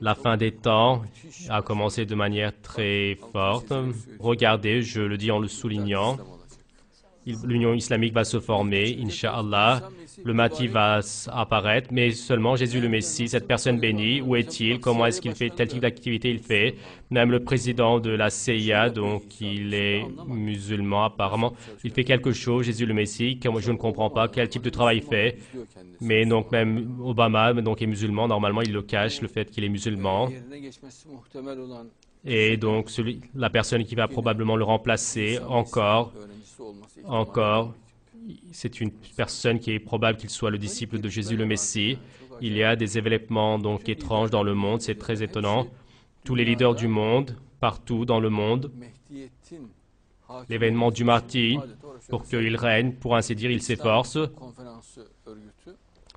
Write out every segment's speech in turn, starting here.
La fin des temps a commencé de manière très forte. Regardez, je le dis en le soulignant, l'Union islamique va se former, Inch'Allah. Le Mati va apparaître, mais seulement Jésus le Messie, cette personne bénie, où est-il Comment est-ce qu'il fait Tel type d'activité il fait Même le président de la CIA, donc il est musulman apparemment, il fait quelque chose, Jésus le Messie, que je ne comprends pas quel type de travail il fait. Mais donc même Obama donc, est musulman, normalement il le cache, le fait qu'il est musulman. Et donc la personne qui va probablement le remplacer encore encore, c'est une personne qui est probable qu'il soit le disciple de Jésus le Messie. Il y a des événements donc étranges dans le monde, c'est très étonnant. Tous les leaders du monde, partout dans le monde, l'événement du mardi pour qu'il règne, pour ainsi dire, il s'efforce.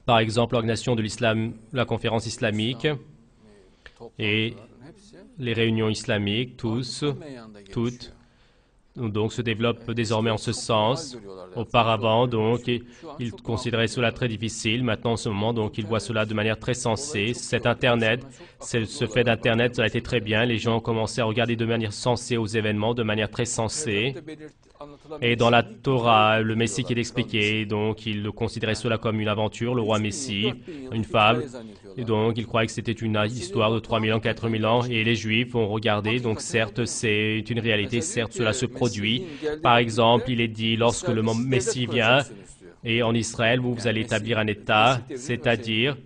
Par exemple, l'organisation de l'islam, la conférence islamique et les réunions islamiques, tous, toutes, donc se développe désormais en ce sens. Auparavant, donc, ils considéraient cela très difficile. Maintenant, en ce moment, donc, ils voient cela de manière très sensée. Cet Internet, ce fait d'Internet, ça a été très bien. Les gens ont commencé à regarder de manière sensée aux événements, de manière très sensée. Et dans la Torah, le Messie qui est expliqué, donc ils considéraient cela comme une aventure, le roi Messie, une fable. Et donc ils croyaient que c'était une histoire de 3000 ans, 4000 ans. Et les Juifs ont regardé, donc certes c'est une réalité, certes cela se par exemple, il est dit lorsque le Messie vient, et en Israël, vous, allez établir un État, c'est-à-dire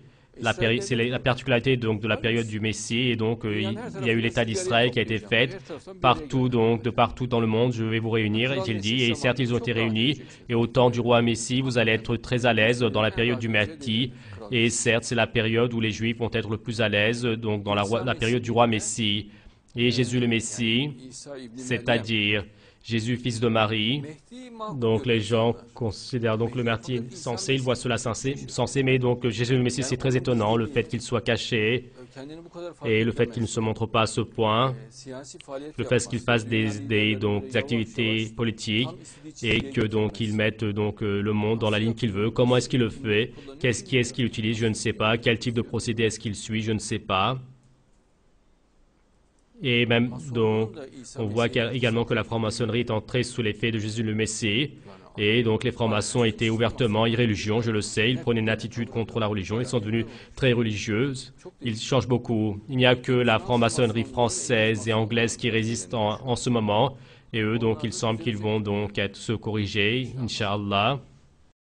la, c'est la particularité de la période du Messie et donc il y a eu l'État d'Israël qui a été fait partout donc de partout dans le monde. Je vais vous réunir, et il dit. Et certes, ils ont été réunis. Et au temps du roi Messie, vous allez être très à l'aise dans la période du Métis, Et certes, c'est la période où les Juifs vont être le plus à l'aise donc dans la période du roi Messie et Jésus le Messie, c'est-à-dire Jésus, fils de Marie. Donc les gens considèrent donc le martyr sensé, ils voient cela sensé, censé, mais donc Jésus le Messie, c'est très étonnant, le fait qu'il soit caché et le fait qu'il ne se montre pas à ce point, le fait qu'il fasse des, donc, activités politiques et que donc il mette donc, le monde dans la ligne qu'il veut. Comment est-ce qu'il le fait Qu'est-ce qui est-ce qu'il utilise Je ne sais pas. Quel type de procédé est-ce qu'il suit Je ne sais pas et même donc on voit également que la franc-maçonnerie est entrée sous l'effet de Jésus le Messie. Et donc les francs-maçons étaient ouvertement irréligieux, je le sais. Ils prenaient une attitude contre la religion. Ils sont devenus très religieux. Ils changent beaucoup. Il n'y a que la franc-maçonnerie française et anglaise qui résiste en, ce moment. Et eux, donc, il semble qu'ils vont donc être se corriger, Inch'Allah.